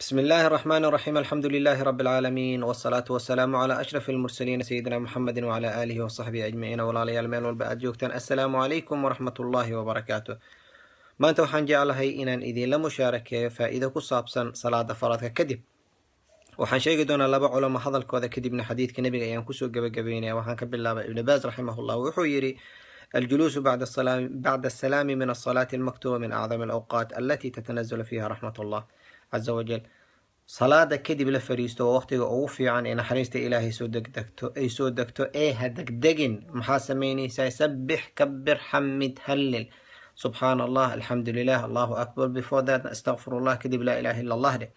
بسم الله الرحمن الرحيم الحمد لله رب العالمين والصلاة والسلام على أشرف المرسلين سيدنا محمد وعلى آله وصحبه أجمعين والعلي المال والبعد السلام عليكم ورحمة الله وبركاته ما انتو حنجي على هاي إنان إذي لمشاركة فإذا كصابسن صلاة فرادك كدب وحن شيء دون الله بعلم ما حضلك هذا كذب حديث كنبي أيام كسو جب جبيني وحن كبر الله ابن باز رحمه الله وحيري الجلوس بعد السلام بعد السلام من الصلاة المكتوبة من أعظم الأوقات التي تتنزل فيها رحمة الله caza wajal salaada kadib la fariisto oo waqtiga ugu fiican ee naxariista ilaahay soo degdegto ay soo degto ee ha degdegin maxaa samaynaysaa sabix kabir xamid hallil subxaan allah alxamdu lilah allahu akbar before that astaqfir kadib laa ilaha illa allah dheh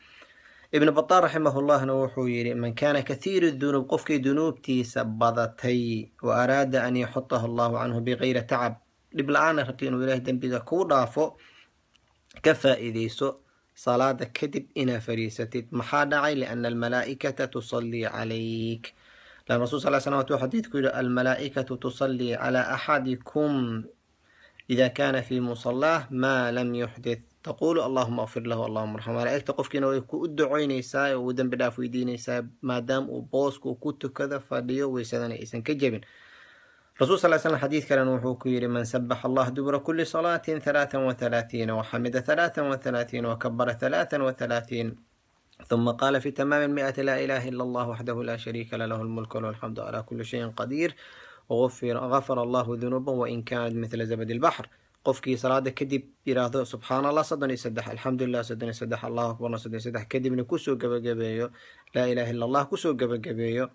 ibn bataan raximahullahna wuxuu yidhi man kana kathiiru dunuub qofkii dunuubtiisa badatay wa araada an yaxutahu allahu canhu bikayri tacab dhib la-aana rabti inuu ilahay dembiga kuu dhaafo ka faa'iideyso صلاة كدب إنا فريستيت محادعي لأن الملائكة تصلي عليك لأن الرسول صلى الله عليه وسلم حديث الملائكة تصلي على أحدكم إذا كان في مصلاه ما لم يحدث تقول اللهم اغفر له اللهم ارحمه لا تقف كنا ku ducaynaysaa oo dambi dhaaf weydiinaysaa maadaama ما دام uu ku كذا fadhiyo waysadana aysan ka رسول صلى الله عليه وسلم حديث كان وحوك يري من سبح الله دبر كل صلاة ثلاثا وثلاثين وحمد ثلاثا وثلاثين وكبر ثلاثا وثلاثين ثم قال في تمام المئة لا إله إلا الله وحده لا شريك له له الملك وله الحمد على كل شيء قدير وغفر غفر الله ذنوبه وإن كانت مثل زبد البحر qofkii salaada kadib yiraahdo subxaanallah soddon iyo saddex alxamdulilah soddon iyo saddex allahu akbarna soddon iyo saddex قبل kusoo لا إله إلا الله كسو قبل gabagabeeyo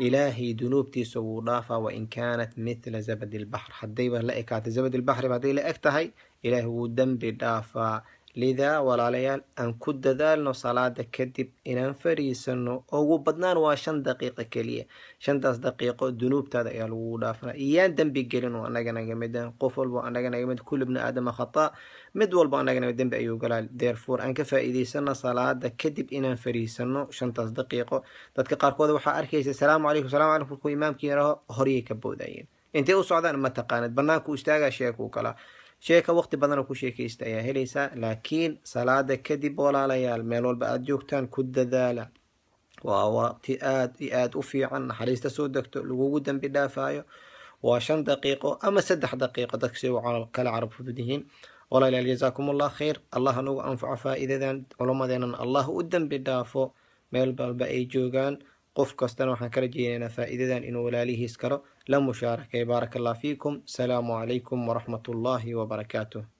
إلهي دنوبتي تيسو ضافة وإن كانت مثل زبد البحر حدي بر لأكات زبد البحر بعدي لأكتهي إلهي ودم بدافة lidaa walaalayaal aan ku dadaalno salaada kadib inaan fariisanno ugu badnaan waa shan daqiiqo keliya shantaas daqiiqo dunuubtaada ayaa lagugu dhaafna iyaan dembi gelin oo annaga naga mid qof walbo annaga naga mid kul bni aadama khataa mid walbo annaga naga dembi ayuu galaa deerfoor aan ka faa'iidaysana salaada kadib inaan fariisanno shantaas daqiiqo dadka qaarkood waxaa arkaysa salaamu calaykum salaamu calaykum markuu imaamkii yaraho horyay ka boodayeen intay u socdaan ma taqaanid banaanku istaagaa sheekuu kalaa sheeka waqti badana ku sheekaysta ayaa helaysaa laakiin salaada kadib walaalayaal meel walba aada joogtaan ku dadaala waa waqti aada iyo aada u fiican naxariista soo degto lagugu dambi dhaafaayo waa shan daqiiqo ama saddex daqiiqo dadkasi kala carab fudud yihiin walaalayaal jazaakum ullah khayr allah anugu anfaco faa'iidadan culammadeenan allah u dembi dhaafo meel walba ay joogaan قف كستان وحن كرجينا فائدة إن ولاليه سكر لم بارك الله فيكم سلام عليكم ورحمة الله وبركاته